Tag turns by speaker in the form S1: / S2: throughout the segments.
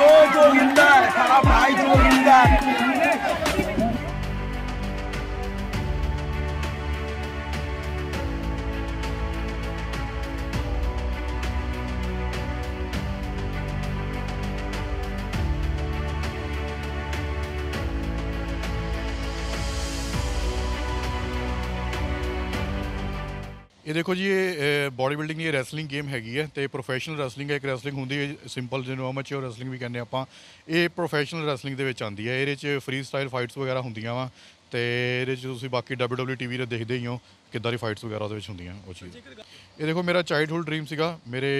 S1: 多做年代，牌桌椅。ਇਹ ਦੇਖੋ ਜੀ ਇਹ ਬਾਡੀ ਬਿਲਡਿੰਗ ਇਹ ਰੈਸਲਿੰਗ ਗੇਮ ਹੈਗੀ ਹੈ ਤੇ ਪ੍ਰੋਫੈਸ਼ਨਲ ਰੈਸਲਿੰਗ ਹੈ ਇੱਕ ਰੈਸਲਿੰਗ ਹੁੰਦੀ ਹੈ ਸਿੰਪਲ ਜਿਹਨੂੰ ਅਮੈਚਰ ਰੈਸਲਿੰਗ ਵੀ ਕਹਿੰਦੇ ਆਪਾਂ ਇਹ ਪ੍ਰੋਫੈਸ਼ਨਲ ਰੈਸਲਿੰਗ ਦੇ ਵਿੱਚ ਆਉਂਦੀ ਹੈ ਇਹਦੇ ਵਿੱਚ ਫ੍ਰੀ ਸਟਾਈਲ ਫਾਈਟਸ ਵਗੈਰਾ ਹੁੰਦੀਆਂ ਵਾ ਤੇ ਇਹਦੇ ਵਿੱਚ ਤੁਸੀਂ ਬਾਕੀ WWE ਟੀਵੀ ਤੇ ਦੇਖਦੇ ਹੀ ਹੋ ਕਿੱਦਾਂ ਦੀ ਫਾਈਟਸ ਵਗੈਰਾ ਉਹਦੇ ਵਿੱਚ ਹੁੰਦੀਆਂ ਉਹ ਚੀਜ਼ ਇਹ ਦੇਖੋ ਮੇਰਾ ਚਾਈਲਡਹੂਡ ਡ੍ਰੀਮ ਸੀਗਾ ਮੇਰੇ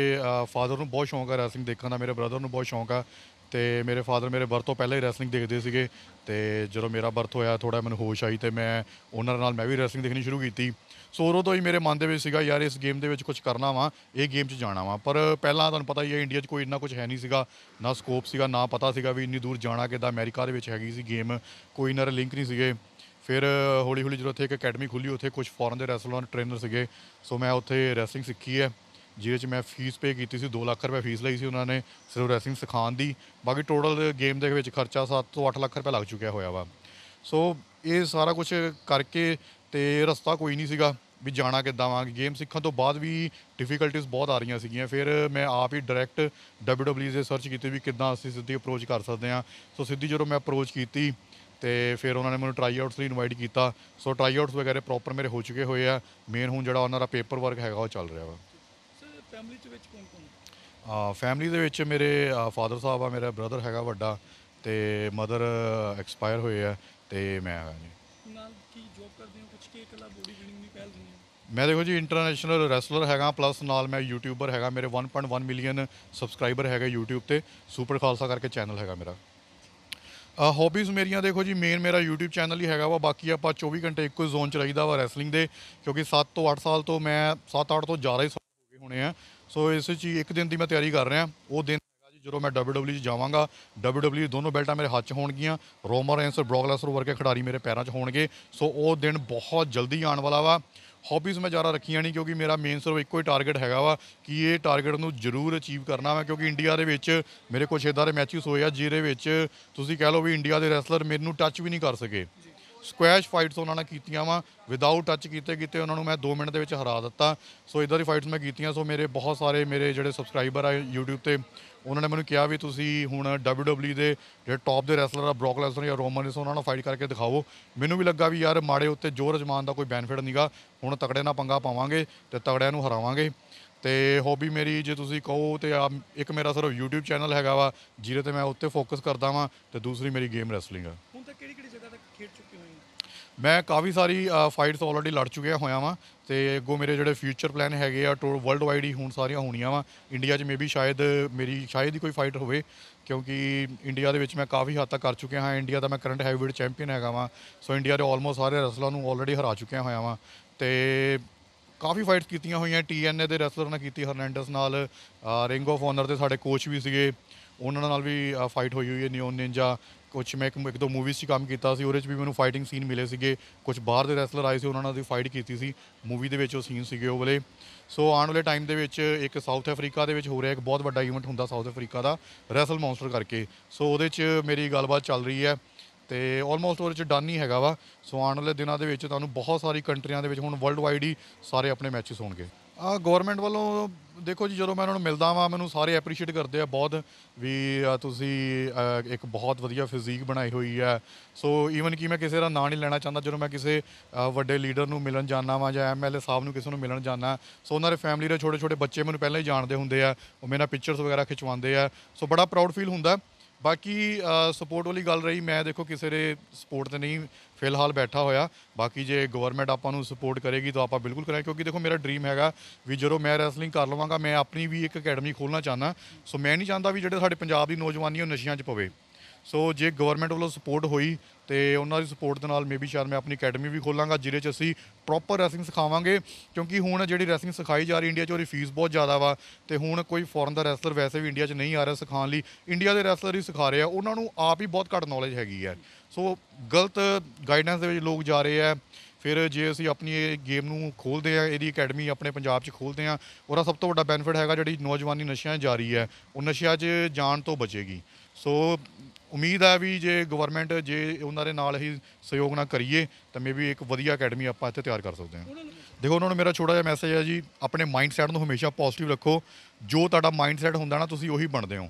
S1: ਫਾਦਰ ਨੂੰ ਬਹੁਤ ਸ਼ੌਂਕ ਆ ਰੈਸਲਿੰਗ ਦੇਖਣ ਦਾ ਮੇਰੇ ਬ੍ਰਦਰ ਨੂੰ ਬਹੁਤ ਸ਼ੌਂਕ ਆ ਤੇ ਮੇਰੇ ਫਾਦਰ ਮੇਰੇ ਬਰਥ ਤੋਂ ਪਹਿਲਾਂ ਹੀ ਰੈਸਲਿੰਗ ਦੇਖਦੇ ਸੀਗੇ ਤੇ ਜਦੋਂ ਮੇਰਾ ਬਰਥ ਹੋਇਆ ਥੋੜਾ ਮੈਨੂੰ ਹੋਸ਼ ਆਈ ਤੇ ਮੈਂ ਉਹਨਾਂ ਨਾਲ ਮੈਂ ਵੀ ਰੈਸਲਿੰਗ ਦੇਖਣੀ ਸ਼ੁਰੂ ਕੀਤੀ ਸੋਰੋ ਤੋਂ ਹੀ ਮੇਰੇ ਮਨ ਦੇ ਵਿੱਚ ਸੀਗਾ ਯਾਰ ਇਸ ਗੇਮ ਦੇ ਵਿੱਚ ਕੁਝ ਕਰਨਾ ਵਾ ਇਹ ਗੇਮ 'ਚ ਜਾਣਾ ਵਾ ਪਰ ਪਹਿਲਾਂ ਤੁਹਾਨੂੰ ਪਤਾ ਹੀ ਹੈ ਇੰਡੀਆ 'ਚ ਕੋਈ ਇੰਨਾ ਕੁਝ ਹੈ ਨਹੀਂ ਸੀਗਾ ਨਾ ਸਕੋਪ ਸੀਗਾ ਨਾ ਪਤਾ ਸੀਗਾ ਵੀ ਇੰਨੀ ਦੂਰ ਜਾਣਾ ਕਿਦਾਂ ਅਮਰੀਕਾ ਦੇ ਵਿੱਚ ਹੈਗੀ ਸੀ ਗੇਮ ਕੋਈ ਨਾ ਲਿੰਕ ਨਹੀਂ ਸੀਗੇ ਫਿਰ ਹੌਲੀ ਹੌਲੀ ਜਦੋਂ ਉੱਥੇ ਇੱਕ ਅਕੈਡਮੀ ਖੁੱਲੀ ਉੱਥੇ ਕੁਝ ਫੋਰਨ ਦੇ ਰੈਸਲਰ ਟ੍ਰੇਨਰ ਸੀਗੇ ਸੋ ਮੈਂ ਉੱਥੇ ਰੈਸਲਿੰਗ ਸਿੱਖੀ ਹੈ ਜਿਹਦੇ ਚ ਮੈਂ ਫੀਸ ਪੇ ਕੀਤੀ ਸੀ 2 ਲੱਖ ਰੁਪਏ ਫੀਸ ਲਈ ਸੀ ਉਹਨਾਂ ਨੇ ਸਿਰਫ ਰੈਸਲਿੰਗ ਸਿਖਾਉਣ ਦੀ ਬਾਕੀ ਟੋਟਲ ਗੇਮ ਦੇ ਵਿੱਚ ਖਰਚਾ 7 ਤੋਂ 8 ਲੱਖ ਰੁਪਏ ਲੱਗ ਚੁੱਕਿਆ ਹੋਇਆ ਵਾ ਸੋ ਇਹ ਸਾਰਾ ਕੁਝ ਕਰਕੇ ਤੇ ਰਸਤਾ ਕੋਈ ਨਹੀਂ ਸੀਗਾ ਵੀ ਜਾਣਾ ਕਿੱਦਾਂ ਵਾਂ ਗੇਮ ਸਿੱਖਣ ਤੋਂ ਬਾਅਦ ਵੀ ਡਿਫਿਕਲਟੀਆਂ ਬਹੁਤ ਆ ਰਹੀਆਂ ਸੀਗੀਆਂ ਫਿਰ ਮੈਂ ਆਪ ਹੀ ਡਾਇਰੈਕਟ WWE ਦੇ ਸਰਚ ਕੀਤੇ ਵੀ ਕਿੱਦਾਂ ਅਸੀਂ ਸਿੱਧੀ ਅਪਰੋਚ ਕਰ ਸਕਦੇ ਆ ਸੋ ਸਿੱਧੀ ਜਦੋਂ ਮੈਂ ਅਪਰੋਚ ਕੀਤੀ ਤੇ ਫਿਰ ਉਹਨਾਂ ਨੇ ਮੈਨੂੰ ਟਰਾਈ ਆਊਟਸ ਲਈ ਇਨਵਾਈਟ ਕੀਤਾ ਸੋ ਟਰਾਈ ਆਊਟਸ ਵਗੈਰੇ ਪ੍ਰੋਪਰ ਮੇਰੇ ਹੋ ਚੁੱਕੇ ਹੋਏ ਆ ਮੇਨ ਹੁਣ ਜਿਹੜਾ ਉਹਨਾਂ ਦਾ ਪੇਪਰ ਵਰਕ ਹੈਗਾ ਉਹ ਚੱਲ ਰਿਹਾ ਵਾ ਫੈਮਿਲੀ ਦੇ ਵਿੱਚ ਕੌਣ ਕੌਣ ਆ ਫੈਮਿਲੀ ਦੇ ਵਿੱਚ ਮੇਰੇ ਫਾਦਰ ਸਾਹਿਬ ਆ ਮੇਰਾ ਬ੍ਰਦਰ ਹੈਗਾ ਵੱਡਾ ਤੇ ਮਦਰ ਐਕਸਪਾਇਰ ਹੋਏ ਆ ਤੇ ਮੈਂ ਆ ਜੀ ਨਾਲ ਕੀ ਜੌਬ ਕਰਦੇ ਹੋ ਕੁਝ ਕੀ ਇਕੱਲਾ ਬੋਡੀ ਬਿਲਡਿੰਗ ਨਹੀਂ ਪਹਿਲ ਰਹੀ ਹੈ ਮੈਂ ਦੇਖੋ ਜੀ ਇੰਟਰਨੈਸ਼ਨਲ ਰੈਸਲਰ ਹੈਗਾ ਪਲੱਸ ਨਾਲ ਮੈਂ ਯੂਟਿਊਬਰ ਹੈਗਾ ਮੇਰੇ 1.1 ਮਿਲੀਅਨ ਸਬਸਕ੍ਰਾਈਬਰ ਹੈਗਾ YouTube ਤੇ ਸੁਪਰ ਖਾਲਸਾ ਕਰਕੇ ਚੈਨਲ ਹੈਗਾ ਮੇਰਾ ਹੌਬੀਜ਼ ਮੇਰੀਆਂ ਦੇਖੋ ਜੀ ਮੇਨ ਮੇਰਾ YouTube ਚੈਨਲ ਹੀ ਹੈਗਾ ਵਾ ਬਾਕੀ ਆਪਾਂ 24 ਘੰਟੇ ਇੱਕੋ ਜ਼ੋਨ ਚ ਰਹੀਦਾ ਵਾ ਰੈਸਲਿੰਗ ਦੇ ਕਿਉਂਕਿ 7 ਤੋਂ 8 ਸਾਲ ਤੋਂ ਮੈਂ 7-8 ਤੋਂ ਜ਼ਿਆਦਾ ਹੀ ਹੋ ਗਏ ਹੋਣੇ ਆ ਸੋ ਇਸ ਚੀਜ਼ ਇੱਕ ਦਿਨ ਦੀ ਮੈਂ ਤਿਆਰੀ ਕਰ ਰਿਹਾ ਉਹ ਦਿਨ ਜਦੋਂ ਮੈਂ WWE 'ਚ ਜਾਵਾਂਗਾ WWE ਦੋਨੋਂ ਬੈਲਟਾਂ ਮੇਰੇ ਹੱਥ 'ਚ ਹੋਣਗੀਆਂ ਰੋਮਰ ਐਂਸਰ ਤੇ ਬ੍ਰੌਕ ਲੈਸਨਰ ਵਰਗੇ ਖਿਡਾਰੀ ਮੇਰੇ ਪੈਰਾਂ 'ਚ ਹੋਣਗੇ ਸੋ ਉਹ ਦਿਨ ਬਹੁਤ ਜਲਦੀ ਆਉਣ ਵਾਲਾ ਵਾ ਹੌਬੀਜ਼ ਮੈਂ ਜ਼ਿਆਦਾ ਰੱਖੀਆਂ ਨਹੀਂ ਕਿਉਂਕਿ ਮੇਰਾ ਮੇਨ ਸਰਵ ਇੱਕੋ ਹੀ ਟਾਰਗੇਟ ਹੈਗਾ ਵਾ ਕਿ ਇਹ ਟਾਰਗੇਟ ਨੂੰ ਜ਼ਰੂਰ ਅਚੀਵ ਕਰਨਾ ਵਾ ਕਿਉਂਕਿ ਇੰਡੀਆ ਦੇ ਵਿੱਚ ਮੇਰੇ ਕੁਝ ਇਦਾਂ ਦੇ ਮੈਚਸ ਹੋਏ ਆ ਜਿਹਦੇ ਵਿੱਚ ਤੁਸੀਂ ਕਹਿ ਲਓ ਵੀ ਇੰਡੀਆ ਦੇ ਰੈਸਲਰ ਮੈਨੂੰ ਟੱਚ ਵੀ ਨਹੀਂ ਕਰ ਸਕੇ ਸਕੁਐਸ਼ ਫਾਈਟਸ ਉਹਨਾਂ ਨਾਲ ਕੀਤੀਆਂ ਵਾ ਵਿਦਆਊਟ ਟੱਚ ਕੀਤੇ ਕੀਤੇ ਉਹਨਾਂ ਨੂੰ ਮੈਂ 2 ਮਿੰਟ ਦੇ ਵਿੱਚ ਹਰਾ ਦਿੱਤਾ ਸੋ ਇਦਾਂ ਦੀ ਫਾਈਟਸ ਮੈਂ ਕੀਤੀਆਂ ਸੋ ਮੇਰੇ ਬਹੁਤ ਸਾਰੇ ਮੇਰੇ ਜਿਹੜੇ ਸਬਸਕ੍ਰਾਈਬਰ ਆ YouTube ਤੇ ਉਹਨਾਂ ਨੇ ਮੈਨੂੰ ਕਿਹਾ ਵੀ ਤੁਸੀਂ ਹੁਣ WWE ਦੇ ਜਿਹੜੇ ਟੌਪ ਦੇ ਰੈਸਲਰ ਆ ਬ੍ਰੌਕ ਲੈਸਨਰ ਜਾਂ ਰੋਮਨ ਰੇਨਸ ਉਹਨਾਂ ਨਾਲ ਫਾਈਟ ਕਰਕੇ ਦਿਖਾਓ ਮੈਨੂੰ ਵੀ ਲੱਗਾ ਵੀ ਯਾਰ ਮਾੜੇ ਉੱਤੇ ਜ਼ੋਰ ਅਜਮਾਨ ਦਾ ਕੋਈ ਬੈਨੀਫਿਟ ਨਹੀਂਗਾ ਹੁਣ ਤਕੜੇ ਨਾਲ ਪੰਗਾ ਪਾਵਾਂਗੇ ਤੇ ਤਕੜਿਆਂ ਨੂੰ ਹਰਾਵਾਂਗੇ ਤੇ ਹੌਬੀ ਮੇਰੀ ਜੇ ਤੁਸੀਂ ਕਹੋ ਤੇ ਇੱਕ ਮੇਰਾ ਸਿਰਫ YouTube ਚੈਨਲ ਹੈਗਾ ਵਾ ਜਿਹਦੇ ਤੇ ਮੈਂ ਉੱਤੇ ਫੋਕਸ ਕਰਦਾ ਵਾਂ ਤੇ ਦੂਸਰੀ ਮੇਰੀ ਗੇਮ ਰੈਸਲਿੰਗ ਆ ਹੁਣ ਤੱਕ ਕਿਹੜੀ ਕਿਹੜੀ ਮੈਂ ਕਾਫੀ ਸਾਰੀ ਫਾਈਟਸ ਆਲਰੇਡੀ ਲੜ ਚੁੱਕਿਆ ਹੋਇਆ ਵਾਂ ਤੇ ਅੱਗੋਂ ਮੇਰੇ ਜਿਹੜੇ ਫਿਊਚਰ ਪਲਾਨ ਹੈਗੇ ਆ ਟੂਰ ਵਰਲਡ ਵਾਈਡ ਹੀ ਹੁਣ ਸਾਰੀਆਂ ਹੋਣੀਆਂ ਵਾਂ ਇੰਡੀਆ 'ਚ ਮੇਬੀ ਸ਼ਾਇਦ ਮੇਰੀ ਸ਼ਾਇਦ ਹੀ ਕੋਈ ਫਾਈਟ ਹੋਵੇ ਕਿਉਂਕਿ ਇੰਡੀਆ ਦੇ ਵਿੱਚ ਮੈਂ ਕਾਫੀ ਹੱਦ ਤੱਕ ਕਰ ਚੁੱਕਿਆ ਹਾਂ ਇੰਡੀਆ ਦਾ ਮੈਂ ਕਰੰਟ ਹੈਵੀਵੇਟ ਚੈਂਪੀਅਨ ਹੈਗਾ ਵਾਂ ਸੋ ਇੰਡੀਆ ਦੇ ਆਲਮੋਸਟ ਸਾਰੇ ਰੈਸਲਰਾਂ ਨੂੰ ਆਲਰੇਡੀ ਹਰਾ ਚੁੱਕਿਆ ਹੋਇਆ ਵਾਂ ਤੇ ਕਾਫੀ ਫਾਈਟਸ ਕੀਤੀਆਂ ਹੋਈਆਂ ਟੀਐਨਏ ਦੇ ਰੈਸਲਰ ਨਾਲ ਕੀਤੀ ਹਰਨੈਂਡਸ ਨਾਲ ਰਿੰਗ ਆਫ ਆਨਰ ਦੇ ਸਾਡੇ ਕੋਚ ਵੀ ਸੀਗੇ ਉਹਨਾਂ ਨਾਲ ਵੀ ਫਾਈਟ ਹੋਈ ਹੋਈ ਹੈ ਨਿਓਨ ਨਿੰਜਾ ਕੁਝ ਮੈਂ ਇੱਕ ਦੋ ਮੂਵੀਜ਼ 'ਚ ਕੰਮ ਕੀਤਾ ਸੀ ਉਹਦੇ 'ਚ ਵੀ ਮੈਨੂੰ ਫਾਈਟਿੰਗ ਸੀਨ ਮਿਲੇ ਸੀਗੇ ਕੁਝ ਬਾਹਰ ਦੇ ਰੈਸਲਰ ਆਏ ਸੀ ਉਹਨਾਂ ਨਾਲ ਦੀ ਫਾਈਟ ਕੀਤੀ ਸੀ ਮੂਵੀ ਦੇ ਵਿੱਚ ਉਹ ਸੀਨ ਸੀਗੇ ਉਹ ਵਾਲੇ ਸੋ ਆਉਣ ਵਾਲੇ ਟਾਈਮ ਦੇ ਵਿੱਚ ਇੱਕ ਸਾਊਥ ਅਫਰੀਕਾ ਦੇ ਵਿੱਚ ਹੋ ਰਿਹਾ ਇੱਕ ਬਹੁਤ ਵੱਡਾ ਇਵੈਂਟ ਹੁੰਦਾ ਸਾਊਥ ਅਫਰੀਕਾ ਦਾ ਰੈਸਲ ਮੌਨਸਟਰ ਕਰਕੇ ਸੋ ਉਹਦੇ 'ਚ ਮੇਰੀ ਗੱਲਬਾਤ ਚੱਲ ਰਹੀ ਹੈ ਤੇ ਆਲਮੋਸਟ ਉਹਦੇ 'ਚ ਡਨ ਹੀ ਹੈਗਾ ਵਾ ਸੋ ਆਉਣ ਵਾਲੇ ਦਿਨਾਂ ਦੇ ਵਿੱਚ ਤੁਹਾਨੂੰ ਬਹੁਤ ਸਾਰੀ ਕੰਟਰੀਆਂ ਦੇ ਵਿੱਚ ਹੁਣ ਵਰਲਡ ਵਾਈਡ ਹੀ ਸਾਰੇ ਆਪਣੇ ਮੈਚਸ ਹੋਣਗੇ ਆ ਗਵਰਨਮੈਂਟ ਵੱਲੋਂ ਦੇਖੋ ਜੀ ਜਦੋਂ ਮੈਂ ਉਹਨਾਂ ਨੂੰ ਮਿਲਦਾ ਵਾਂ ਮੈਨੂੰ ਸਾਰੇ ਐਪਰੀਸ਼ੀਏਟ ਕਰਦੇ ਆ ਬਹੁਤ ਵੀ ਤੁਸੀਂ ਇੱਕ ਬਹੁਤ ਵਧੀਆ ਫਿਜ਼ੀਕ ਬਣਾਈ ਹੋਈ ਹੈ ਸੋ ਈਵਨ ਕਿ ਮੈਂ ਕਿਸੇ ਦਾ ਨਾਂ ਨਹੀਂ ਲੈਣਾ ਚਾਹੁੰਦਾ ਜਦੋਂ ਮੈਂ ਕਿਸੇ ਵੱਡੇ ਲੀਡਰ ਨੂੰ ਮਿਲਣ ਜਾਣਾ ਵਾਂ ਜਾਂ ਐਮਐਲਏ ਸਾਹਿਬ ਨੂੰ ਕਿਸੇ ਨੂੰ ਮਿਲਣ ਜਾਣਾ ਸੋ ਉਹਨਾਂ ਦੇ ਫੈਮਿਲੀ ਦੇ ਛੋਟੇ ਛੋਟੇ ਬੱਚੇ ਮੈਨੂੰ ਪਹਿਲਾਂ ਹੀ ਜਾਣਦੇ ਹੁੰਦੇ ਆ ਉਹ ਮੇਰੇ ਨਾਲ ਪਿਕਚਰਸ ਵਗੈਰਾ ਖਿਚਵਾਉਂਦੇ ਆ ਸੋ ਬੜਾ ਪ੍ਰਾਊਡ ਫੀਲ ਹੁੰਦਾ ਬਾਕੀ ਸਪੋਰਟ ਵਾਲੀ ਗੱਲ ਰਹੀ ਮੈਂ ਦੇਖੋ ਕਿਸੇ ਦੇ ਸਪੋਰਟ ਤੇ ਨਹੀਂ ਫਿਲਹਾਲ ਬੈਠਾ ਹੋਇਆ ਬਾਕੀ ਜੇ ਗਵਰਨਮੈਂਟ ਆਪਾਂ ਨੂੰ ਸਪੋਰਟ ਕਰੇਗੀ ਤਾਂ ਆਪਾਂ ਬਿਲਕੁਲ ਕਰਾਂਗੇ ਕਿਉਂਕਿ ਦੇਖੋ ਮੇਰਾ ਡ੍ਰੀਮ ਹੈਗਾ ਵੀ ਜਦੋਂ ਮੈਂ ਰੈਸਲਿੰਗ ਕਰ ਲਵਾਂਗਾ ਮੈਂ ਆਪਣੀ ਵੀ ਇੱਕ ਅਕੈਡਮੀ ਖੋਲਣਾ ਚਾਹੁੰਦਾ ਸੋ ਮੈਂ ਨਹੀਂ ਚਾਹੁੰਦਾ ਵੀ ਜਿਹੜੇ ਸਾਡੇ ਪੰਜਾਬ ਦੀ ਨੌਜਵਾਨੀ ਉਹ ਨਸ਼ਿਆਂ 'ਚ ਪਵੇ ਸੋ ਜੇ ਗਵਰਨਮੈਂਟ ਵੱਲੋਂ ਸਪੋਰਟ ਹੋਈ ਤੇ ਉਹਨਾਂ ਦੀ ਸਪੋਰਟ ਦੇ ਨਾਲ ਮੇਬੀ ਸ਼ਾਇਦ ਮੈਂ ਆਪਣੀ ਅਕੈਡਮੀ ਵੀ ਖੋਲਾਂਗਾ ਜਿਹਦੇ 'ਚ ਅਸੀਂ ਪ੍ਰੋਪਰ ਰੈਸਲਿੰਗ ਸਿਖਾਵਾਂਗੇ ਕਿਉਂਕਿ ਹੁਣ ਜਿਹੜੀ ਰੈਸਲਿੰਗ ਸਿਖਾਈ ਜਾ ਰਹੀ ਇੰਡੀਆ 'ਚ ਉਹਦੀ ਫੀਸ ਬਹੁਤ ਜ਼ਿਆਦਾ ਵਾ ਤੇ ਹੁਣ ਕੋਈ ਫੋਰਨ ਦਾ ਰੈਸਲਰ ਵੈਸੇ ਵੀ ਇੰਡੀਆ 'ਚ ਨਹੀਂ ਆ ਰਿਹਾ ਸਿਖਾਉਣ ਲਈ ਇੰਡੀਆ ਦੇ ਰੈਸਲਰ ਹੀ ਸਿਖਾ ਰਹੇ ਆ ਉਹਨਾਂ ਨੂੰ ਆਪ ਹੀ ਬਹੁਤ ਘੱਟ ਨੌਲੇਜ ਹੈਗੀ ਹੈ ਸੋ ਗਲਤ ਗਾਈਡੈਂਸ ਦੇ ਵਿੱਚ ਲੋਕ ਜਾ ਰਹੇ ਆ ਫਿਰ ਜੇ ਅਸੀਂ ਆਪਣੀ ਇਹ ਗੇਮ ਨੂੰ ਖੋਲਦੇ ਆ ਇਹਦੀ ਅਕੈਡਮੀ ਆਪਣੇ ਪੰਜਾਬ 'ਚ ਖੋਲਦੇ ਆ ਉਹਦਾ ਸਭ ਤੋਂ ਵੱਡਾ ਬੈਨੀਫਿਟ ਹੈਗਾ ਜਿਹੜੀ ਨੌਜਵਾਨੀ ਨਸ਼ਿਆਂ ਜਾ ਰਹੀ ਹੈ ਉਹ ਨਸ਼ਿਆਂ 'ਚ ਜਾਣ ਤੋਂ ਬਚੇਗੀ ਸੋ ਉਮੀਦ ਆ ਵੀ ਜੇ ਗਵਰਨਮੈਂਟ ਜੇ ਉਹਨਾਂ ਦੇ ਨਾਲ ਹੀ ਸਹਿਯੋਗ ਨਾਲ ਕਰੀਏ ਤਾਂ ਮੇਬੀ ਇੱਕ ਵਧੀਆ ਅਕੈਡਮੀ ਆਪਾਂ ਇੱਥੇ ਤਿਆਰ ਕਰ ਸਕਦੇ ਹਾਂ ਦੇਖੋ ਉਹਨਾਂ ਨੂੰ ਮੇਰਾ ਛੋਟਾ ਜਿਹਾ ਮੈਸੇਜ ਹੈ ਜੀ ਆਪਣੇ ਮਾਈਂਡ ਸੈਟ ਨੂੰ ਹਮੇਸ਼ਾ ਪੋਜ਼ਿਟਿਵ ਰੱਖੋ ਜੋ ਤੁਹਾਡਾ ਮਾਈਂਡ ਸੈਟ ਹੁੰਦਾ ਨਾ ਤੁਸੀਂ ਉਹੀ ਬਣਦੇ ਹੋ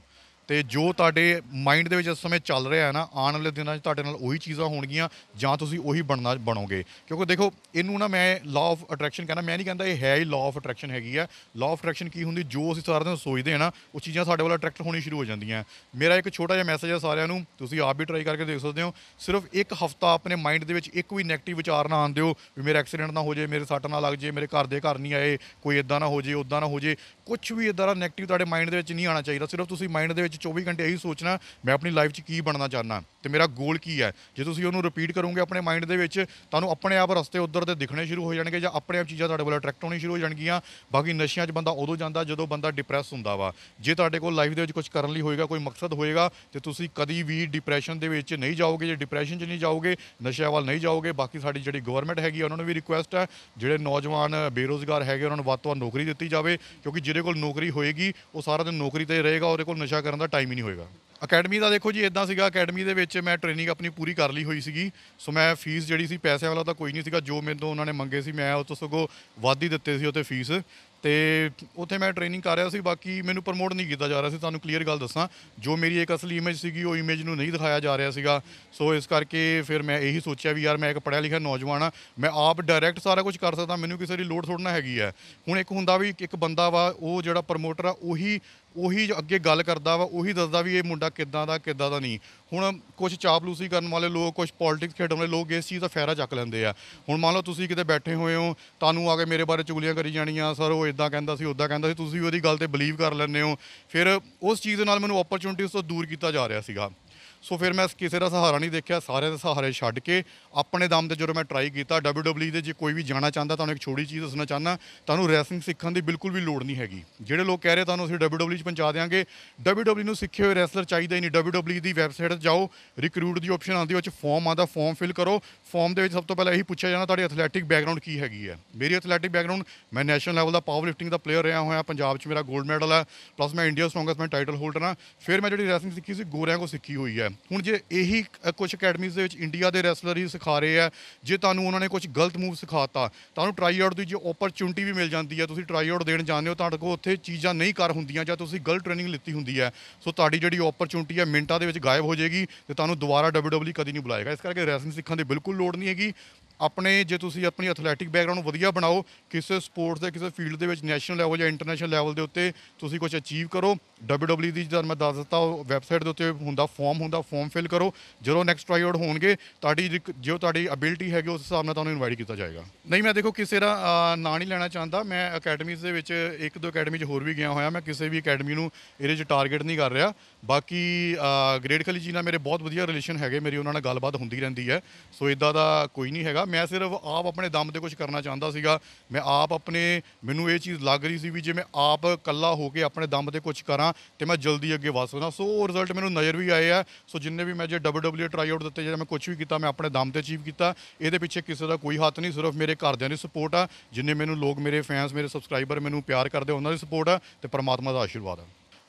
S1: ਤੇ ਜੋ ਤੁਹਾਡੇ ਮਾਈਂਡ ਦੇ ਵਿੱਚ ਇਸ ਸਮੇਂ ਚੱਲ ਰਿਹਾ ਹੈ ਨਾ ਆਉਣ ਵਾਲੇ ਦਿਨਾਂ 'ਚ ਤੁਹਾਡੇ ਨਾਲ ਉਹੀ ਚੀਜ਼ਾਂ ਹੋਣਗੀਆਂ ਜਾਂ ਤੁਸੀਂ ਉਹੀ ਬਣਨਾ ਬਣੋਗੇ ਕਿਉਂਕਿ ਦੇਖੋ ਇਹਨੂੰ ਨਾ ਮੈਂ ਲਾਅ ਆਫ ਅਟਰੈਕਸ਼ਨ ਕਹਿੰਦਾ ਮੈਂ ਨਹੀਂ ਕਹਿੰਦਾ ਇਹ ਹੈ ਹੀ ਲਾਅ ਆਫ ਅਟਰੈਕਸ਼ਨ ਹੈਗੀ ਆ ਲਾਅ ਆਫ ਅਟਰੈਕਸ਼ਨ ਕੀ ਹੁੰਦੀ ਜੋ ਅਸੀਂ ਸਾਰਿਆਂ ਨੂੰ ਸੋਚਦੇ ਹਾਂ ਨਾ ਉਹ ਚੀਜ਼ਾਂ ਸਾਡੇ ਵੱਲ ਅਟਰੈਕਟ ਹੋਣੀ ਸ਼ੁਰੂ ਹੋ ਜਾਂਦੀਆਂ ਮੇਰਾ ਇੱਕ ਛੋਟਾ ਜਿਹਾ ਮੈਸੇਜ ਹੈ ਸਾਰਿਆਂ ਨੂੰ ਤੁਸੀਂ ਆਪ ਵੀ ਟਰਾਈ ਕਰਕੇ ਦੇਖ ਸਕਦੇ ਹੋ ਸਿਰਫ ਇੱਕ ਹਫਤਾ ਆਪਣੇ ਮਾਈਂਡ ਦੇ ਵਿੱਚ ਇੱਕ ਵੀ ਨੈਗੇਟਿਵ ਵਿਚਾਰ ਨਾ ਆਣ ਦਿਓ ਵੀ ਮੇਰਾ ਐਕਸੀਡੈਂਟ ਨਾ ਹੋ ਜਾਏ ਮੇਰੇ ਸੱਟ ਨਾ ਲੱਗ ਜਾਏ ਮੇਰੇ ਘਰ ਦੇ ਘਰ ਨਹੀਂ ਆਏ ਕੋਈ ਇਦਾਂ ਨਾ ਹੋ ਜਾਏ ਉਦਾਂ ਨਾ ਹੋ ਜਾਏ ਕੁਝ ਵੀ ਇਦਾਂ ਦਾ ਨੈਗੇਟਿਵ ਤੁਹਾਡੇ ਮਾਈਂਡ ਦੇ ਵਿੱਚ ਨਹੀਂ ਆਣਾ ਚਾਹੀਦਾ ਸਿਰਫ ਤੁਸੀਂ ਮਾਈਂਡ ਦੇ ਵਿੱਚ 24 ਘੰਟੇ ਇਹੀ ਸੋਚਣਾ ਮੈਂ ਆਪਣੀ ਲਾਈਫ 'ਚ ਕੀ ਬਣਨਾ ਚਾਹਨਾ ਤੇ ਮੇਰਾ ਗੋਲ ਕੀ ਹੈ ਜੇ ਤੁਸੀਂ ਉਹਨੂੰ ਰਿਪੀਟ ਕਰੋਗੇ ਆਪਣੇ ਮਾਈਂਡ ਦੇ ਵਿੱਚ ਤੁਹਾਨੂੰ ਆਪਣੇ ਆਪ ਰਸਤੇ ਉਧਰ ਦੇ ਦਿਖਣੇ ਸ਼ੁਰੂ ਹੋ ਜਾਣਗੇ ਜਾਂ ਆਪਣੇ ਆਪ ਚੀਜ਼ਾਂ ਤੁਹਾਡੇ ਵੱਲ ਅਟਰੈਕਟ ਹੋਣੀ ਸ਼ੁਰੂ ਹੋ ਜਾਣਗੀਆਂ ਬਾਕੀ ਨਸ਼ਿਆਂ 'ਚ ਬੰਦਾ ਉਦੋਂ ਜਾਂਦਾ ਜਦੋਂ ਬੰਦਾ ਡਿਪਰੈਸ ਹੁੰਦਾ ਵਾ ਜੇ ਤੁਹਾਡੇ ਕੋਲ ਲਾਈਫ ਦੇ ਵਿੱਚ ਕੁਝ ਕਰਨ ਲਈ ਹੋਏਗਾ ਕੋਈ ਮਕਸਦ ਹੋਏਗਾ ਤੇ ਤੁਸੀਂ ਕਦੀ ਵੀ ਡਿਪਰੈਸ਼ਨ ਦੇ ਵਿੱਚ ਨਹੀਂ ਜਾਓਗੇ ਜੇ ਡਿਪਰੈਸ਼ਨ 'ਚ ਨਹੀਂ ਜਾਓਗੇ ਨਸ਼ਿਆਂ ਵੱਲ ਨਹੀਂ ਜਾਓਗੇ ਬਾਕੀ ਸਾਡੀ ਜਿਹੜੀ ਗਵਰਨਮੈਂਟ ਹੈਗੀ ਉਹਨਾਂ ਨੂੰ ਵੀ ਰਿਕੁਐਸਟ ਹੈ ਜਿਹੜੇ ਨੌਜਵਾਨ ਬੇਰੋਜ਼ਗਾਰ ਹੈਗੇ ਉਹਨਾਂ ਨੂੰ ਵੱਧ ਤੋਂ ਵੱਧ ਨੌਕਰੀ ਦਿੱਤੀ ਜਾਵੇ ਕਿਉਂਕਿ ਜਿਹਦੇ ਕੋਲ ਨੌਕਰੀ ਹੋਏਗੀ ਉਹ ਸਾਰਾ ਦਿਨ ਨੌਕਰੀ ਤੇ ਰਹੇਗਾ ਉਹਦੇ ਕੋਲ ਨਸ਼ਾ ਕਰਨ ਦਾ ਟਾਈਮ ਹੀ ਨਹੀਂ ਹੋਏਗਾ ਅਕੈਡਮੀ ਦਾ ਦੇਖੋ ਜੀ ਇਦਾਂ ਸੀਗਾ ਅਕੈਡਮੀ ਦੇ ਵਿੱਚ ਮੈਂ ਟ੍ਰੇਨਿੰਗ ਆਪਣੀ ਪੂਰੀ ਕਰ ਲਈ ਹੋਈ ਸੀਗੀ ਸੋ ਮੈਂ ਫੀਸ ਜਿਹੜੀ ਸੀ ਪੈਸਿਆਂ ਵਾਲਾ ਤਾਂ ਕੋਈ ਨਹੀਂ ਸੀਗਾ ਜੋ ਮੈਨੂੰ ਉਹਨਾਂ ਨੇ ਮੰਗੇ ਸੀ ਮੈਂ ਉਹ ਤੋਂ ਸਗੋਂ ਵੱਧ ਹੀ ਦਿੱਤੇ ਸੀ ਉਤੇ ਫੀਸ ਤੇ ਉੱਥੇ ਮੈਂ ਟ੍ਰੇਨਿੰਗ ਕਰ ਰਿਹਾ ਸੀ ਬਾਕੀ ਮੈਨੂੰ ਪ੍ਰਮੋਟ ਨਹੀਂ ਕੀਤਾ ਜਾ ਰਿਹਾ ਸੀ ਤੁਹਾਨੂੰ ਕਲੀਅਰ ਗੱਲ ਦੱਸਾਂ ਜੋ ਮੇਰੀ ਇੱਕ ਅਸਲੀ ਇਮੇਜ ਸੀਗੀ ਉਹ ਇਮੇਜ ਨੂੰ ਨਹੀਂ ਦਿਖਾਇਆ ਜਾ ਰਿਹਾ ਸੀਗਾ ਸੋ ਇਸ ਕਰਕੇ ਫਿਰ ਮੈਂ ਇਹੀ ਸੋਚਿਆ ਵੀ ਯਾਰ ਮੈਂ ਇੱਕ ਪੜਿਆ ਲਿਖਿਆ ਨੌਜਵਾਨ ਆ ਮੈਂ ਆਪ ਡਾਇਰੈਕਟ ਸਾਰਾ ਕੁਝ ਕਰ ਸਕਦਾ ਮੈਨੂੰ ਕਿਸੇ ਦੀ ਲੋੜ ਥੋੜਨਾ ਹੈਗੀ ਆ ਹੁਣ ਇੱਕ ਹੁੰਦਾ ਵੀ ਇੱਕ ਬੰਦਾ ਵਾ ਉਹ ਜਿਹੜਾ ਪ੍ਰਮੋਟਰ ਆ ਉਹੀ ਉਹੀ ਜੋ ਅੱਗੇ ਗੱਲ ਕਰਦਾ ਵਾ ਉਹੀ ਦੱਸਦਾ ਵੀ ਇਹ ਮੁੰਡਾ ਕਿੱਦਾਂ ਦਾ ਕਿੱਦਾਂ ਦਾ ਨਹੀਂ ਹੁਣ ਕੁਝ ਚਾਪਲੂਸੀ ਕਰਨ ਵਾਲੇ ਲੋਕ ਕੁਝ ਪੋਲਿਟਿਕਸ ਖੇਡਣ ਵਾਲੇ ਲੋਕ ਇਸ ਚੀਜ਼ ਦਾ ਫਾਇਦਾ ਚੱਕ ਲੈਂਦੇ ਆ ਹੁਣ ਮੰਨ ਲਓ ਤੁਸੀਂ ਕਿਤੇ ਬੈਠੇ ਹੋਏ ਹੋ ਤੁਹਾਨੂੰ ਆ ਕੇ ਮੇਰੇ ਬਾਰੇ ਚੁਗਲੀਆਂ ਕਰੀ ਜਾਣੀਆਂ ਸਰ ਉਹ ਇਦਾਂ ਕਹਿੰਦਾ ਸੀ ਉਦਾਂ ਕਹਿੰਦਾ ਸੀ ਤੁਸੀਂ ਉਹਦੀ ਗੱਲ ਤੇ ਬਲੀਵ ਕਰ ਲੈਂਦੇ ਹੋ ਫਿਰ ਉਸ ਚੀਜ਼ ਦੇ ਨਾਲ ਮੈਨੂੰ ਓਪਰਚੁਨਿਟੀਆਂ ਤੋਂ ਦੂਰ ਕੀਤਾ ਜਾ ਰਿਹਾ ਸੀਗਾ ਸੋ ਫਿਰ ਮੈਂ ਕਿਸੇ ਦਾ ਸਹਾਰਾ ਨਹੀਂ ਦੇਖਿਆ ਸਾਰੇ ਦੇ ਸਹਾਰੇ ਛੱਡ ਕੇ ਆਪਣੇ ਦਮ ਤੇ ਜਦੋਂ ਮੈਂ ਟਰਾਈ ਕੀਤਾ WWE ਦੇ ਜੇ ਕੋਈ ਵੀ ਜਾਣਾ ਚਾਹੁੰਦਾ ਤੁਹਾਨੂੰ ਇੱਕ ਛੋਟੀ ਚੀਜ਼ ਦੱਸਣਾ ਚਾਹਨਾ ਤੁਹਾਨੂੰ ਰੈਸਲਿੰਗ ਸਿੱਖਣ ਦੀ ਬਿਲਕੁਲ ਵੀ ਲੋੜ ਨਹੀਂ ਹੈਗੀ ਜਿਹੜੇ ਲੋਕ ਕਹਿ ਰਹੇ ਤੁਹਾਨੂੰ ਅਸੀਂ WWE ਚ ਪਹੁੰਚਾ ਦੇਵਾਂਗੇ WWE ਨੂੰ ਸਿੱਖੇ ਹੋਏ ਰੈਸਲਰ ਚਾਹੀਦੇ ਨਹੀਂ WWE ਦੀ ਵੈਬਸਾਈਟ ਤੇ ਜਾਓ ਰਿਕਰੂਟ ਦੀ ਆਪਸ਼ਨ ਆਉਂਦੀ ਉਹ ਚ ਫਾਰਮ ਆਉਂਦਾ ਫਾਰਮ ਫਿਲ ਕਰੋ ਫਾਰਮ ਦੇ ਵਿੱਚ ਸਭ ਤੋਂ ਪਹਿਲਾਂ ਇਹੀ ਪੁੱਛਿਆ ਜਾਣਾ ਤੁਹਾਡੀ ਐਥਲੈਟਿਕ ਬੈਕਗ੍ਰਾਉਂਡ ਕੀ ਹੈਗੀ ਹੈ ਮੇਰੀ ਐਥਲੈਟਿਕ ਬੈਕਗ੍ਰਾਉਂਡ ਮੈਂ ਨੈਸ਼ਨਲ ਲੈਵਲ ਦਾ ਪਾਵਰ ਲਿਫਟਿੰਗ ਦਾ ਪਲੇਅਰ ਰਿਹਾ ਹੋਇਆ ਪੰਜਾਬ 'ਚ ਮੇਰਾ 골ਡ ਮੈਡਲ ਹੈ ਪਲੱਸ ਮੈਂ ਇੰਡੀਆ ਸਟਰੋਂਗੈਸਟ ਮੈਂ ਟਾਈਟਲ ਹੋਲਡਰ ਹਾਂ ਫਿਰ ਮੈਂ ਜਿਹੜੀ ਰੈਸਲਿੰਗ ਸਿੱਖੀ ਸੀ ਗੋਰਿਆਂ ਕੋ ਸਿੱਖੀ ਹੋਈ ਹੈ ਹੁਣ ਜੇ ਇਹੀ ਕੁਝ ਅਕੈਡਮੀਜ਼ ਦੇ ਵਿੱਚ ਇੰਡੀਆ ਦੇ ਰੈਸਲਰ ਹੀ ਸਿਖਾ ਰਹੇ ਆ ਜੇ ਤੁਹਾਨੂੰ ਉਹਨਾਂ ਨੇ ਕੁਝ ਗਲਤ ਮੂਵ ਸਿਖਾਤਾ ਤੁਹਾਨੂੰ ਟਰਾਈ ਆਊਟ ਦੀ ਜੇ ਓਪਰਚ्युनिटी ਵੀ ਮਿਲ ਜਾਂਦੀ ਹੈ ਤੁਸੀਂ ਟਰਾਈ ਆਊਟ ਦੇਣ ਜਾਂਦੇ ਹੋ ਤੁਹਾਡੇ ਕੋਲ ਉੱਥੇ ਚੀਜ਼ਾਂ ਨਹੀਂ ਕਰ ਹੁੰਦੀਆਂ ਜਾਂ ਤੁਸੀਂ ਗਲਤ ਟ੍ਰੇਨਿੰਗ ਲਿੱਤੀ ਹੁੰਦੀ ਹੈ ਸੋ ਤੁਹਾਡੀ ਜਿਹੜੀ ਓਪਰਚ्युनिटी ਹੈ ਮਿੰਟਾਂ ਦੇ ਵਿੱਚ ਗਾਇਬ ਹੋ ਜਾਏਗੀ ਤੇ ਤੁਹਾਨੂੰ ਦੁਬਾਰਾ WWE ਕਦੀ ਨਹੀਂ ਬੁਲਾਏਗਾ ਇਸ ਕਰਕੇ ਰੈਸਲਿੰਗ ਸਿੱਖਣ ਦੇ ਬਿਲਕੁਲ ਲੋੜ ਨਹੀਂ ਹੈਗੀ ਆਪਣੇ ਜੇ ਤੁਸੀਂ ਆਪਣੀ ਐਥਲੈਟਿਕ ਬੈਕਗ੍ਰਾਉਂਡ ਨੂੰ ਵਧੀਆ ਬਣਾਓ ਕਿਸੇ ਸਪੋਰਟਸ ਦੇ ਕਿਸੇ ਫੀਲਡ ਦੇ ਵਿੱਚ ਨੈਸ਼ਨਲ ਲੈਵਲ ਜਾਂ ਇੰਟਰਨੈਸ਼ਨਲ ਲੈਵਲ ਦੇ ਉੱਤੇ ਤੁਸੀਂ ਕੁਝ ਅਚੀਵ ਕਰੋ WWE ਦੀ ਜਦੋਂ ਮੈਂ ਦੱਸ ਦਿੱਤਾ ਉਹ ਵੈਬਸਾਈਟ ਦੇ ਉੱਤੇ ਹੁੰਦਾ ਫਾਰਮ ਹੁੰਦਾ ਫਾਰਮ ਫਿਲ ਕਰੋ ਜਦੋਂ ਨੈਕਸਟ ਟ੍ਰਾਈ ਹੋਣਗੇ ਤੁਹਾਡੀ ਜੋ ਤੁਹਾਡੀ ਅਬਿਲਿਟੀ ਹੈਗੀ ਉਸ ਹਿਸਾਬ ਨਾਲ ਤੁਹਾਨੂੰ ਇਨਵਾਈਟ ਕੀਤਾ ਜਾਏਗਾ ਨਹੀਂ ਮੈਂ ਦੇਖੋ ਕਿਸੇ ਦਾ ਨਾਂ ਨਹੀਂ ਲੈਣਾ ਚਾਹੁੰਦਾ ਮੈਂ ਅਕੈਡਮੀਜ਼ ਦੇ ਵਿੱਚ ਇੱਕ ਦੋ ਅਕੈਡਮੀ 'ਚ ਹੋਰ ਵੀ ਗਿਆ ਹੋਇਆ ਮੈਂ ਕਿਸੇ ਵੀ ਅਕੈਡਮੀ ਨੂੰ ਇਹਦੇ 'ਚ ਟਾਰਗੇਟ ਨਹੀਂ ਕਰ ਰਿਹਾ ਬਾਕੀ ਗ੍ਰੇਡ ਖਲੀ ਜੀ ਨਾਲ ਮੇਰੇ ਬਹੁਤ ਵਧੀਆ ਰਿਲੇਸ਼ਨ ਹੈਗੇ ਮੇਰੀ ਉਹਨਾਂ ਨਾਲ ਗੱਲਬਾਤ ਹੁੰਦੀ ਰਹਿੰਦੀ ਹੈ ਸੋ ਇਦਾਂ ਦਾ ਕੋਈ ਨਹੀਂ ਹੈਗਾ ਮੈਂ ਸਿਰਫ ਆਪ ਆਪਣੇ ਦਮ ਤੇ ਕੁਝ ਕਰਨਾ ਚਾਹੁੰਦਾ ਸੀਗਾ ਮੈਂ ਆਪ ਆਪਣੇ ਮੈਨੂੰ ਇਹ ਚੀਜ਼ ਲੱਗ ਰਹੀ ਸੀ ਵੀ ਜੇ ਮੈਂ ਆਪ ਇਕੱਲਾ ਹੋ ਕੇ ਆਪਣੇ ਦਮ ਤੇ ਕੁਝ ਕਰਾਂ ਤੇ ਮੈਂ ਜਲਦੀ ਅੱਗੇ ਵਧ ਸਕਦਾ ਸੋ ਉਹ ਰਿਜ਼ਲਟ ਮੈਨੂੰ ਨਜ਼ਰ ਵੀ ਆਏ ਆ ਸੋ ਜਿੰਨੇ ਵੀ ਮੈਂ ਜੇ WWE ਟ੍ਰਾਈ ਆਊਟ ਦਿੱਤੇ ਜਿਹੜਾ ਮੈਂ ਕੁਝ ਵੀ ਕੀਤਾ ਮੈਂ ਆਪਣੇ ਦਮ ਤੇ ਅਚੀਵ ਕੀਤਾ ਇਹਦੇ ਪਿੱਛੇ ਕਿਸੇ ਦਾ ਕੋਈ ਹੱਥ ਨਹੀਂ ਸਿਰਫ ਮੇਰੇ ਘਰਦਿਆਂ ਦੀ ਸਪੋਰਟ ਆ ਜਿੰਨੇ ਮੈਨੂੰ ਲੋਕ ਮੇਰੇ ਫੈਨਸ ਮੇਰੇ ਸਬਸਕ੍ਰਾਈਬਰ ਮੈਨੂੰ ਪਿਆਰ ਕਰਦੇ ਉਹਨਾਂ ਦੀ ਸਪੋਰਟ ਆ ਤੇ ਪਰਮਾਤਮਾ ਦਾ ਆਸ਼ੀਰਵਾਦ ਆ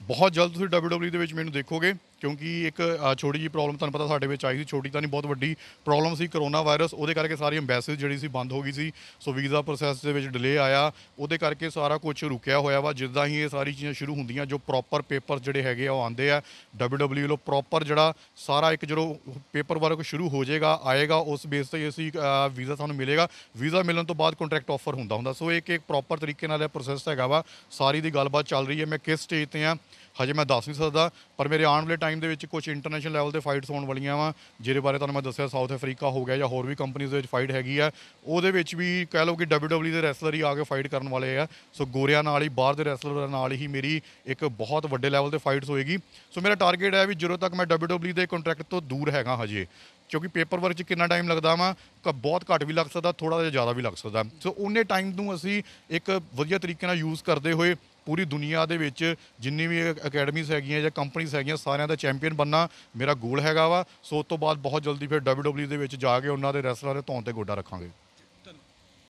S1: ਬਹੁਤ ਜਲਦ ਤੁਸੀਂ WWE ਦੇ ਵਿੱਚ ਮੈਨੂੰ ਦੇਖੋਗੇ ਕਿਉਂਕਿ ਇੱਕ ਛੋਟੀ ਜੀ ਪ੍ਰੋਬਲਮ ਤੁਹਾਨੂੰ ਪਤਾ ਸਾਡੇ ਵਿੱਚ ਆਈ ਸੀ ਛੋਟੀ ਤਾਂ ਨਹੀਂ ਬਹੁਤ ਵੱਡੀ ਪ੍ਰੋਬਲਮ ਸੀ ਕਰੋਨਾ ਵਾਇਰਸ ਉਹਦੇ ਕਰਕੇ ਸਾਰੀ ਐਮਬੈਸੀ ਜਿਹੜੀ ਸੀ ਬੰਦ ਹੋ ਗਈ ਸੀ ਸੋ ਵੀਜ਼ਾ ਪ੍ਰੋਸੈਸ ਦੇ ਵਿੱਚ ਡਿਲੇ ਆਇਆ ਉਹਦੇ ਕਰਕੇ ਸਾਰਾ ਕੁਝ ਰੁਕਿਆ ਹੋਇਆ ਵਾ ਜਿੱਦਾਂ ਹੀ ਇਹ ਸਾਰੀ ਚੀਜ਼ਾਂ ਸ਼ੁਰੂ ਹੁੰਦੀਆਂ ਜੋ ਪ੍ਰੋਪਰ ਪੇਪਰ ਜਿਹੜੇ ਹੈਗੇ ਆ ਉਹ ਆਉਂਦੇ ਆ ਡਬਲਯੂਡਬਲਯੂ ਲੋ ਪ੍ਰੋਪਰ ਜਿਹੜਾ ਸਾਰਾ ਇੱਕ ਜਦੋਂ ਪੇਪਰ ਵਰਕ ਸ਼ੁਰੂ ਹੋ ਜਾਏਗਾ ਆਏਗਾ ਉਸ ਬੇਸ ਤੇ ਅਸੀਂ ਵੀਜ਼ਾ ਤੁਹਾਨੂੰ ਮਿਲੇਗਾ ਵੀਜ਼ਾ ਮਿਲਣ ਤੋਂ ਬਾਅਦ ਕੰਟਰੈਕਟ ਆਫਰ ਹੁੰਦਾ ਹੁੰਦਾ ਸੋ ਇੱਕ ਇੱਕ ਪ੍ਰੋਪਰ ਤਰੀਕੇ ਨਾਲ ਇਹ ਪ੍ਰੋਸੈਸ ਹੈਗਾ ਵਾ ਸਾਰੀ ਦੀ ਗੱਲਬਾਤ ਚੱਲ ਰਹੀ ਹੈ ਮੈਂ ਕਿਸ ਸਟੇਜ ਤੇ ਆ ਹਜੇ ਮੈਂ ਦੱਸ ਨਹੀਂ ਸਕਦਾ ਪਰ ਮੇਰੇ ਆਉਣ ਵਾਲੇ ਟਾਈਮ ਦੇ ਵਿੱਚ ਕੁਝ ਇੰਟਰਨੈਸ਼ਨਲ ਲੈਵਲ ਦੇ ਫਾਈਟਸ ਹੋਣ ਵਾਲੀਆਂ ਵਾ ਜਿਹਦੇ ਬਾਰੇ ਤੁਹਾਨੂੰ ਮੈਂ ਦੱਸਿਆ ਸਾਊਥ ਅਫਰੀਕਾ ਹੋ ਗਿਆ ਜਾਂ ਹੋਰ ਵੀ ਕੰਪਨੀਆਂ ਦੇ ਵਿੱਚ ਫਾਈਟ ਹੈਗੀ ਆ ਉਹਦੇ ਵਿੱਚ ਵੀ ਕਹਿ ਲਓ ਕਿ WWE ਦੇ ਰੈਸਲਰ ਹੀ ਆ ਕੇ ਫਾਈਟ ਕਰਨ ਵਾਲੇ ਆ ਸੋ ਗੋਰਿਆਂ ਨਾਲ ਹੀ ਬਾਹਰ ਦੇ ਰੈਸਲਰ ਨਾਲ ਹੀ ਮੇਰੀ ਇੱਕ ਬਹੁਤ ਵੱਡੇ ਲੈਵਲ ਤੇ ਫਾਈਟਸ ਹੋਏਗੀ ਸੋ ਮੇਰਾ ਟਾਰਗੇਟ ਹੈ ਵੀ ਜਦੋਂ ਤੱਕ ਮੈਂ WWE ਦੇ ਕੰਟਰੈਕਟ ਤੋਂ ਦੂਰ ਹੈਗਾ ਹਜੇ ਕਿਉਂਕਿ ਪੇਪਰ ਵਰਕ 'ਚ ਕਿੰਨਾ ਟਾਈਮ ਲੱਗਦਾ ਵਾ ਬਹੁਤ ਘੱਟ ਵੀ ਲੱਗ ਸਕਦਾ ਥੋੜਾ ਜਿਹਾ ਜ਼ਿਆਦਾ ਵੀ ਲੱਗ ਸਕਦਾ ਸੋ ਉਹਨੇ ਟਾਈਮ ਨੂੰ ਅਸੀਂ ਇੱਕ ਵਧੀਆ ਤਰੀਕੇ ਨਾਲ ਯੂਜ਼ ਕਰਦੇ ਹੋਏ ਪੂਰੀ ਦੁਨੀਆ ਦੇ ਵਿੱਚ ਜਿੰਨੀ ਵੀ ਅਕੈਡਮੀਸ ਹੈਗੀਆਂ ਜਾਂ ਕੰਪਨੀਆਂ ਹੈਗੀਆਂ ਸਾਰਿਆਂ ਦਾ ਚੈਂਪੀਅਨ ਬੰਨਾ ਮੇਰਾ ਗੋਲ ਹੈਗਾ ਵਾ ਸੋ ਉਸ ਤੋਂ ਬਾਅਦ ਬਹੁਤ ਜਲਦੀ ਫਿਰ WWE ਦੇ ਵਿੱਚ ਜਾ ਕੇ ਉਹਨਾਂ ਦੇ ਰੈਸਲਰਾਂ ਦੇ ਧੌਣ ਤੇ ਗੋਡਾ ਰੱਖਾਂਗੇ